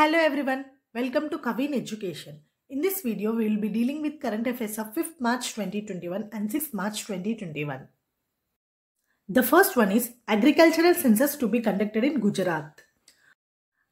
Hello everyone, welcome to Kavin Education. In this video, we will be dealing with current affairs of 5th March 2021 and 6th March 2021. The first one is Agricultural Census to be conducted in Gujarat.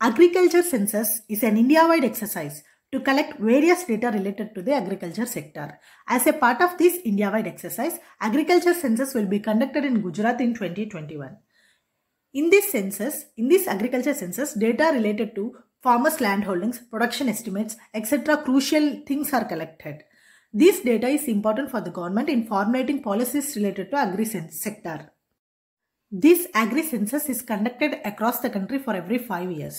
Agriculture Census is an India-wide exercise to collect various data related to the agriculture sector. As a part of this India-wide exercise, Agriculture Census will be conducted in Gujarat in 2021. In this census, in this agriculture census, data related to farmers' land holdings, production estimates, etc. crucial things are collected. This data is important for the government in formulating policies related to agri-sector. this agri-census is conducted across the country for every 5 years.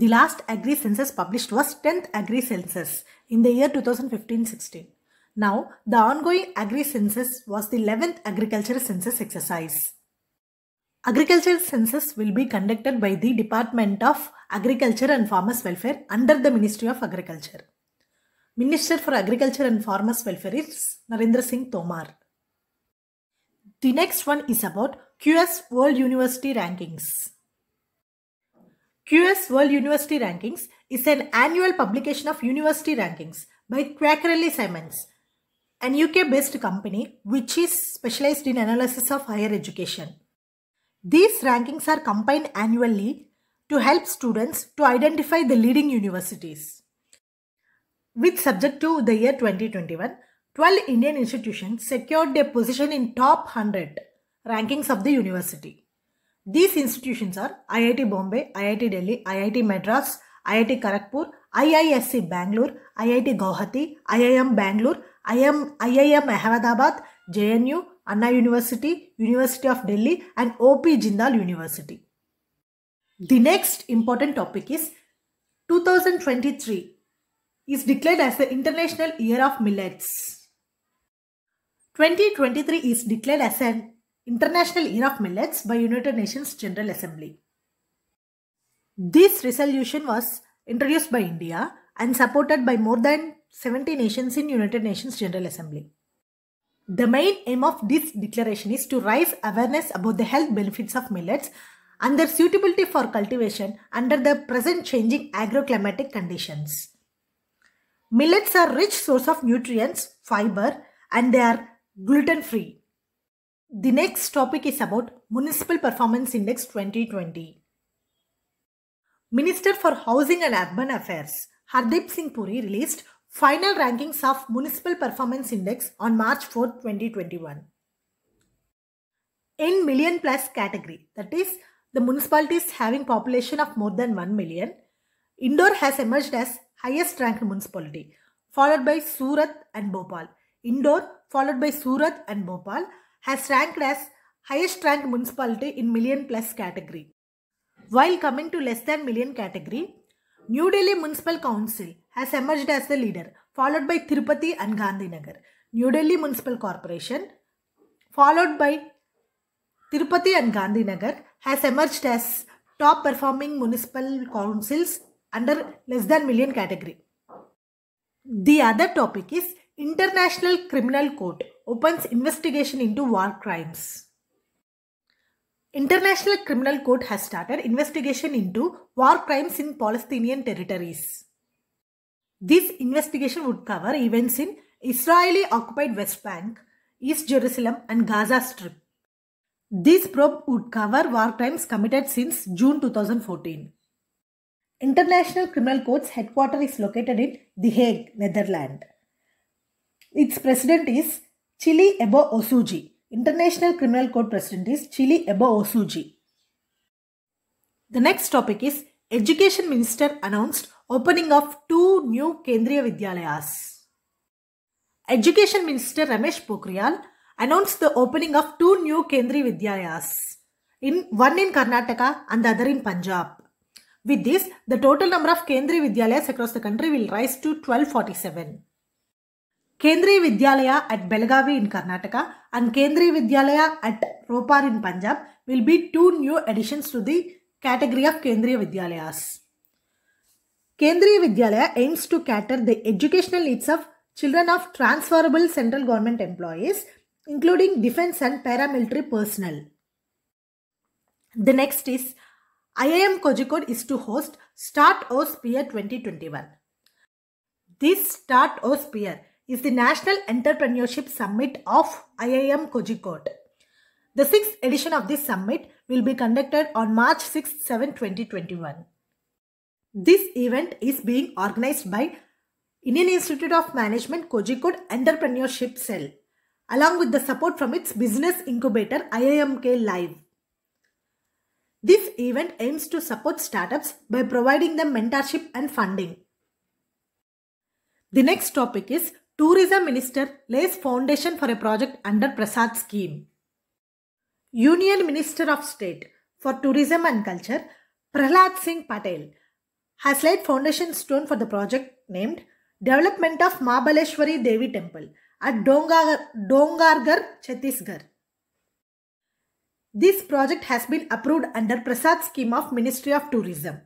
The last agri-census published was 10th agri-census in the year 2015-16. Now, the ongoing agri-census was the 11th agricultural census exercise. Agricultural census will be conducted by the Department of Agriculture and Farmers Welfare under the Ministry of Agriculture. Minister for Agriculture and Farmers Welfare is Narendra Singh Tomar. The next one is about QS World University Rankings. QS World University Rankings is an annual publication of university rankings by Quackerly Simons, an UK based company which is specialized in analysis of higher education. These rankings are combined annually to help students to identify the leading universities. With subject to the year 2021, 12 Indian institutions secured their position in top 100 rankings of the university. These institutions are IIT Bombay, IIT Delhi, IIT Madras, IIT Kharagpur, IISc Bangalore, IIT Guwahati, IIM Bangalore, IIM, IIM Ahmedabad, JNU, Anna University, University of Delhi and OP Jindal University. The next important topic is 2023 is declared as the International Year of Millets. 2023 is declared as an International Year of Millets by United Nations General Assembly. This resolution was introduced by India and supported by more than 70 nations in United Nations General Assembly. The main aim of this declaration is to raise awareness about the health benefits of millets and their suitability for cultivation under the present changing agroclimatic conditions. Millets are rich source of nutrients, fiber and they are gluten free. The next topic is about Municipal Performance Index 2020. Minister for Housing and Urban Affairs Hardeep Singh Puri released final rankings of Municipal Performance Index on March 4, 2021. In million plus category, that is, the municipalities having population of more than 1 million, Indore has emerged as highest ranked municipality, followed by Surat and Bhopal. Indore, followed by Surat and Bhopal, has ranked as highest ranked municipality in million plus category. While coming to less than million category, New Delhi Municipal Council has emerged as the leader, followed by Tirupati and Gandhinagar. New Delhi Municipal Corporation, followed by Tirupati and Gandhinagar, has emerged as top performing municipal councils under less than million category. The other topic is International Criminal Court opens investigation into war crimes. International Criminal Court has started investigation into war crimes in Palestinian territories. This investigation would cover events in Israeli occupied West Bank, East Jerusalem, and Gaza Strip. This probe would cover war crimes committed since June 2014. International Criminal Court's headquarters is located in The Hague, Netherlands. Its president is Chile Ebo Osuji. International Criminal Court president is Chile Ebo Osuji. The next topic is Education Minister announced opening of two new Kendriya Vidyalayas. Education Minister Ramesh Pokhriyal announced the opening of two new Kendriya Vidyalayas, in, one in Karnataka and the other in Punjab. With this, the total number of Kendriya Vidyalayas across the country will rise to 1247. Kendriya Vidyalaya at Belagavi in Karnataka and Kendriya Vidyalaya at Ropar in Punjab will be two new additions to the category of Kendriya Vidyalayas. Kendriya Vidyalaya aims to cater the educational needs of children of transferable central government employees, including defense and paramilitary personnel. The next is IIM Kozhikode is to host Start OSPEER 2021. This Start OSPEER is the National Entrepreneurship Summit of IIM Kozhikode. The sixth edition of this summit will be conducted on March 6, 7, 2021. This event is being organized by Indian Institute of Management Kozhikode Entrepreneurship Cell along with the support from its business incubator IIMK Live. This event aims to support startups by providing them mentorship and funding. The next topic is Tourism Minister lays foundation for a project under Prasad scheme. Union Minister of State for Tourism and Culture Prahlad Singh Patel has laid foundation stone for the project named Development of Mahabaleshwari Devi Temple at Dongargarh, Dongargar, Chhattisgarh. This project has been approved under Prasad scheme of Ministry of Tourism.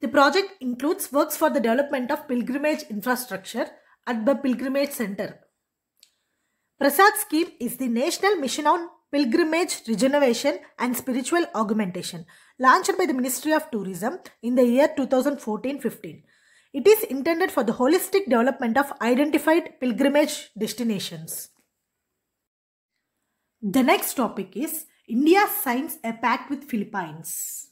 The project includes works for the development of pilgrimage infrastructure at the pilgrimage center. Prasad scheme is the national mission on Pilgrimage, Regeneration and Spiritual Augmentation, launched by the Ministry of Tourism in the year 2014-15. It is intended for the holistic development of identified pilgrimage destinations. The next topic is India signs a pact with Philippines.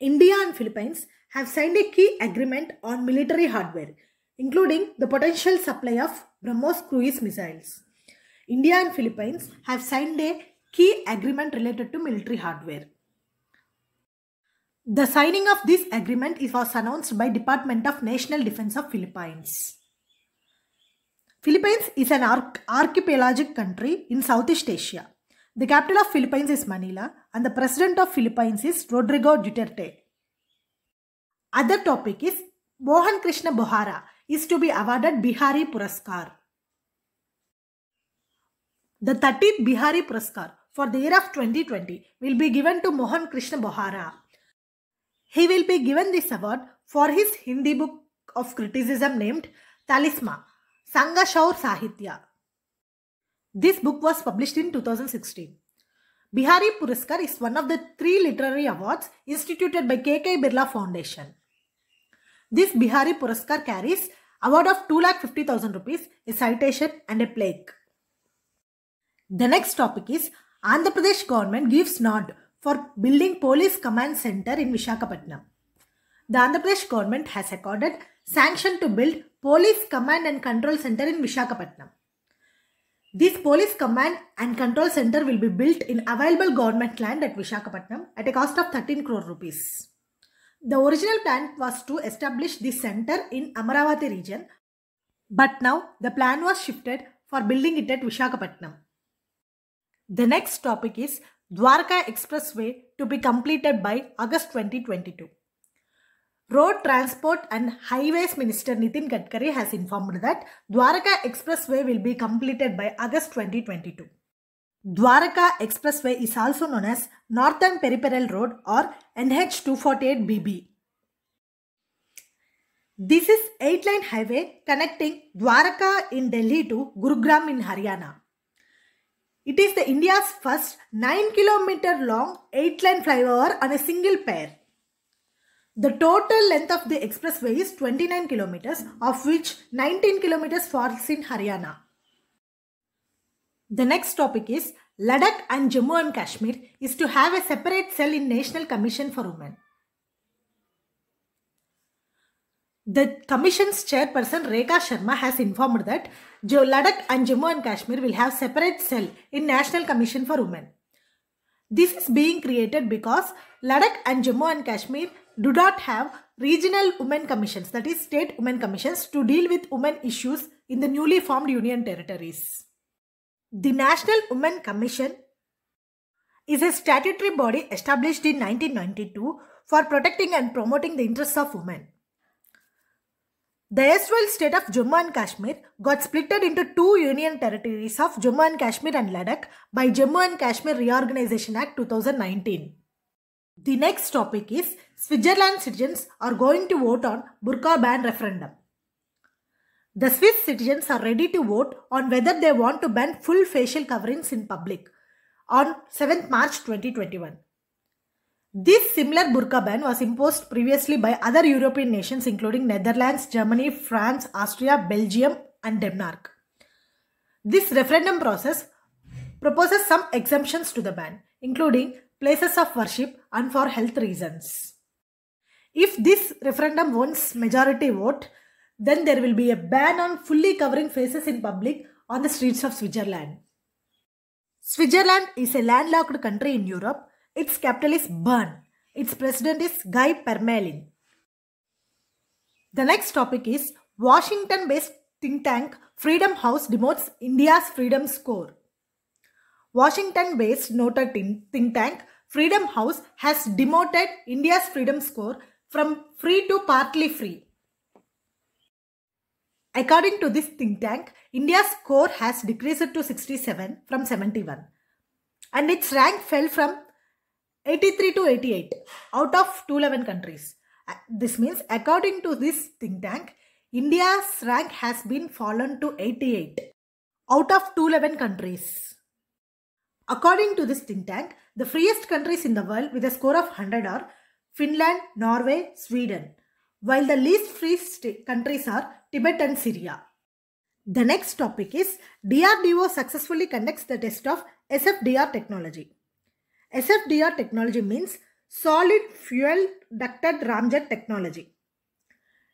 India and Philippines have signed a key agreement on military hardware, including the potential supply of BrahMos cruise missiles. India and Philippines have signed a key agreement related to military hardware. The signing of this agreement was announced by Department of National Defense of Philippines. Philippines is an archipelagic country in Southeast Asia. The capital of Philippines is Manila and the president of Philippines is Rodrigo Duterte. Other topic is Mohan Krishna Bohara is to be awarded Bihari Puraskar. The 13th Bihari Praskar for the year of 2020 will be given to Mohan Krishna Bohara. He will be given this award for his Hindi book of criticism named Talisma, Sangashaur Sahitya. This book was published in 2016. Bihari Puraskar is one of the three literary awards instituted by KK Birla Foundation. This Bihari Puraskar carries award of 2,50,000 rupees, a citation and a plaque. The next topic is Andhra Pradesh government gives nod for building police command center in Vishakhapatnam. The Andhra Pradesh government has accorded sanction to build police command and control center in Vishakhapatnam. This police command and control center will be built in available government land at Vishakhapatnam at a cost of 13 crore rupees. The original plan was to establish this center in Amaravati region, but now the plan was shifted for building it at Vishakhapatnam. The next topic is Dwarka Expressway to be completed by August 2022. Road Transport and Highways Minister Nitin Gadkari has informed that Dwarka Expressway will be completed by August 2022. Dwarka Expressway is also known as Northern Peripheral Road or NH248BB. This is 8-lane highway connecting Dwarka in Delhi to Gurugram in Haryana. It is the India's first 9 km long 8 lane flyover on a single pair. The total length of the expressway is 29 km, of which 19 km falls in Haryana. The next topic is Ladakh and Jammu and Kashmir is to have a separate cell in National Commission for Women. The Commission's chairperson Rekha Sharma has informed that Ladakh and Jammu and Kashmir will have separate cell in National Commission for Women. This is being created because Ladakh and Jammu and Kashmir do not have regional women commissions, that is state women commissions to deal with women issues in the newly formed union territories. The National Women Commission is a statutory body established in 1992 for protecting and promoting the interests of women. The erstwhile state of Jammu and Kashmir got splitted into two union territories of Jammu and Kashmir and Ladakh by Jammu and Kashmir Reorganization Act 2019. The next topic is Switzerland citizens are going to vote on burqa ban referendum. The Swiss citizens are ready to vote on whether they want to ban full facial coverings in public on 7th March 2021. This similar burqa ban was imposed previously by other European nations including Netherlands, Germany, France, Austria, Belgium and Denmark. This referendum process proposes some exemptions to the ban, including places of worship and for health reasons. If this referendum wins majority vote, then there will be a ban on fully covering faces in public on the streets of Switzerland. Switzerland is a landlocked country in Europe its capital is Bern. Its president is Guy Permelin. The next topic is Washington based think tank Freedom House demotes India's freedom score. Washington based noted think tank Freedom House has demoted India's freedom score from free to partly free. According to this think tank, India's score has decreased to 67 from 71 and its rank fell from 83 to 88 out of 211 countries. Uh, this means according to this think tank, India's rank has been fallen to 88 out of 211 countries. According to this think tank, the freest countries in the world with a score of 100 are Finland, Norway, Sweden, while the least free countries are Tibet and Syria. The next topic is DRDO successfully conducts the test of SFDR technology. SFDR technology means Solid Fuel Ducted Ramjet Technology.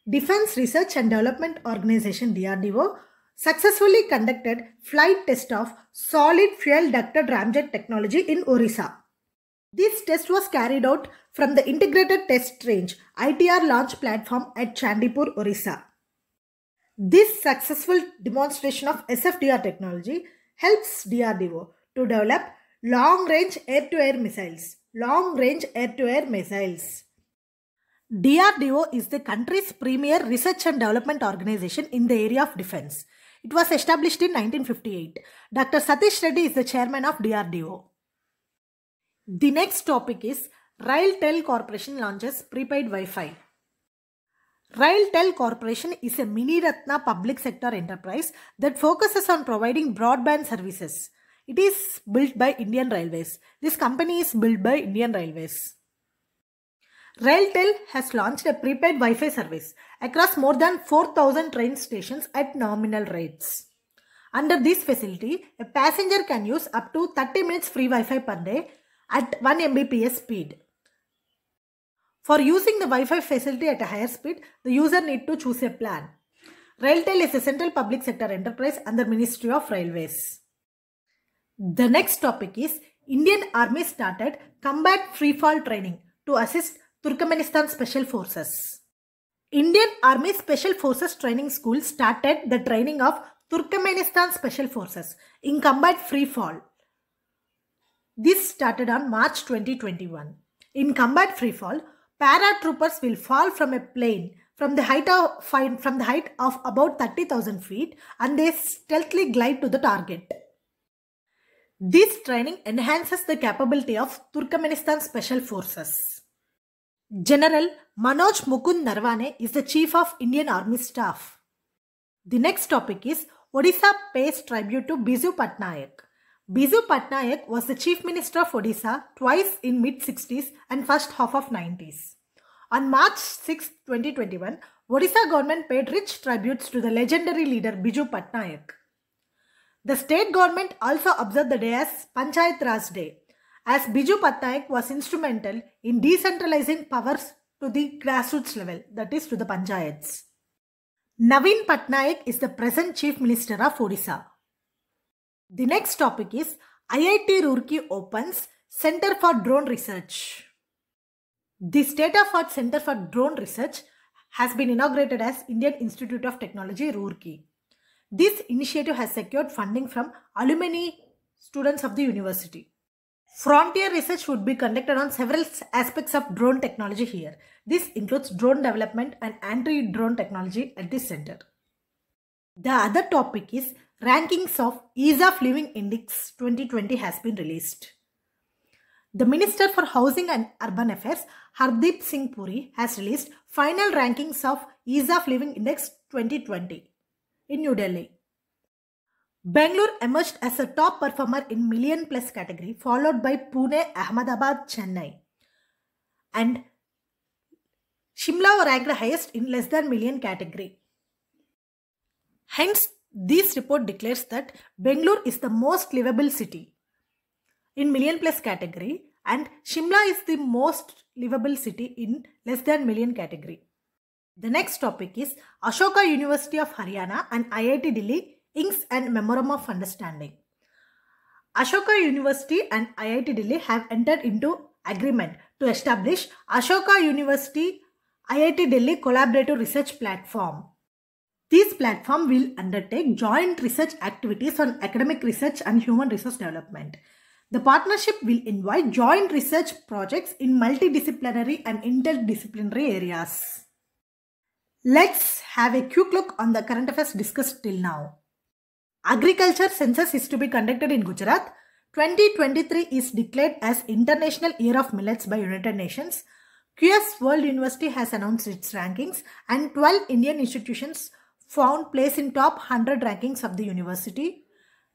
Defense Research and Development Organization DRDO successfully conducted flight test of solid fuel ducted ramjet technology in Orissa. This test was carried out from the Integrated Test Range ITR launch platform at Chandipur, Orissa. This successful demonstration of SFDR technology helps DRDO to develop long range air to air missiles. Long range air to air missiles. DRDO is the country's premier research and development organization in the area of defense. It was established in 1958. Dr. Satish Reddy is the chairman of DRDO. The next topic is RailTel Corporation launches prepaid Wi-Fi. RailTel Corporation is a mini Ratna public sector enterprise that focuses on providing broadband services. It is built by Indian Railways. This company is built by Indian Railways. RailTel has launched a prepaid Wi-Fi service across more than 4,000 train stations at nominal rates. Under this facility, a passenger can use up to 30 minutes free Wi-Fi per day at 1 Mbps speed. For using the Wi-Fi facility at a higher speed, the user need to choose a plan. RailTel is a central public sector enterprise under Ministry of Railways. The next topic is Indian Army started combat freefall training to assist Turkmenistan Special Forces. Indian Army Special Forces Training School started the training of Turkmenistan Special Forces in combat freefall. This started on March 2021. In combat freefall, paratroopers will fall from a plane from the height of, from the height of about 30,000 feet and they stealthily glide to the target. This training enhances the capability of Turkmenistan Special Forces. General Manoj Mukund Narwane is the Chief of Indian Army Staff. The next topic is Odisha pays tribute to Biju Patnaik. Biju Patnaik was the Chief Minister of Odisha twice in mid-60s and first half of 90s. On March 6, 2021, Odisha government paid rich tributes to the legendary leader Biju Patnaik. The state government also observed the day as Panchayat Raj Day, as Biju Patnaik was instrumental in decentralizing powers to the grassroots level, that is to the panchayats. Navin Patnaik is the present Chief Minister of Odisha. The next topic is IIT Roorkee opens Center for Drone Research. The state of art Center for Drone Research has been inaugurated as Indian Institute of Technology Roorkee. This initiative has secured funding from alumni students of the university. Frontier research would be conducted on several aspects of drone technology here. This includes drone development and anti-drone technology at this center. The other topic is rankings of Ease of Living Index 2020 has been released. The Minister for Housing and Urban Affairs, Hardeep Singh Puri, has released final rankings of Ease of Living Index 2020 in New Delhi. Bangalore emerged as a top performer in million plus category, followed by Pune, Ahmedabad, Chennai. And Shimla ranked highest in less than million category. Hence, this report declares that Bangalore is the most livable city in million plus category and Shimla is the most livable city in less than million category. The next topic is Ashoka University of Haryana and IIT Delhi Inks and Memorandum of Understanding. Ashoka University and IIT Delhi have entered into agreement to establish Ashoka University IIT Delhi Collaborative Research Platform. This platform will undertake joint research activities on academic research and human resource development. The partnership will invite joint research projects in multidisciplinary and interdisciplinary areas. Let's have a quick look on the current affairs discussed till now. Agriculture census is to be conducted in Gujarat. 2023 is declared as International Year of Millets by United Nations. QS World University has announced its rankings and 12 Indian institutions found place in top 100 rankings of the university.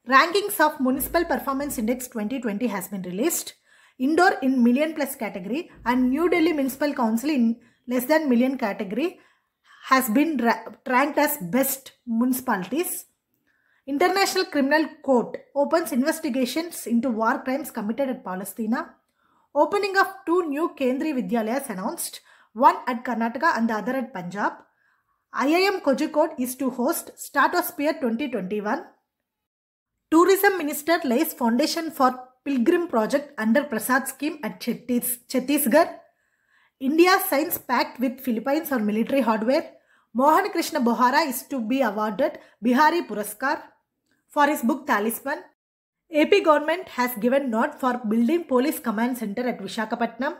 Rankings of Municipal Performance Index 2020 has been released. Indoor in million plus category and New Delhi Municipal Council in less than million category has been ranked as best municipalities. International Criminal Court opens investigations into war crimes committed at Palestina. Opening of two new Kendri Vidyalayas announced, one at Karnataka and the other at Punjab. IIM Kozhikode is to host Stratosphere 2021. Tourism Minister lays foundation for Pilgrim Project under Prasad scheme at Chhattisgarh. India signs pact with Philippines on military hardware. Mohan Krishna Bohara is to be awarded Bihari Puraskar for his book Talisman. AP government has given nod for building police command center at Vishakhapatnam.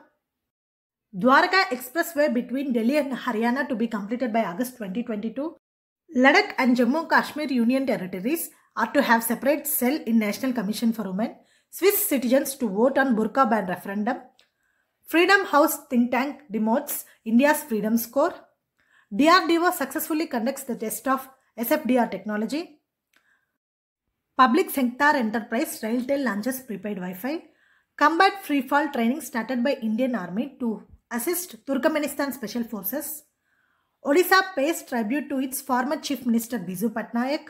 Dwarka expressway between Delhi and Haryana to be completed by August 2022. Ladakh and Jammu Kashmir Union territories are to have separate cell in National Commission for Women. Swiss citizens to vote on burqa ban referendum. Freedom House think tank demotes India's freedom score. DRDO successfully conducts the test of SFDR technology. Public sector enterprise Railtel launches prepaid Wi-Fi. Combat free fall training started by Indian Army to assist Turkmenistan Special Forces. Odisha pays tribute to its former Chief Minister Biju Patnaik.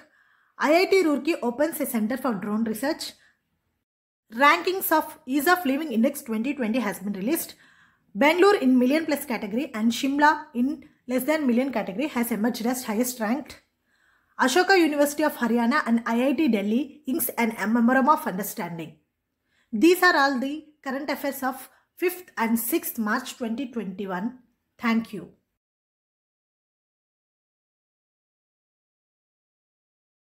IIT Roorkee opens a center for drone research. Rankings of Ease of Living Index 2020 has been released. Bangalore in million plus category and Shimla in less than million category has emerged as highest ranked. Ashoka University of Haryana and IIT Delhi inks an Memorandum of Understanding. These are all the current affairs of 5th and 6th March 2021. Thank you.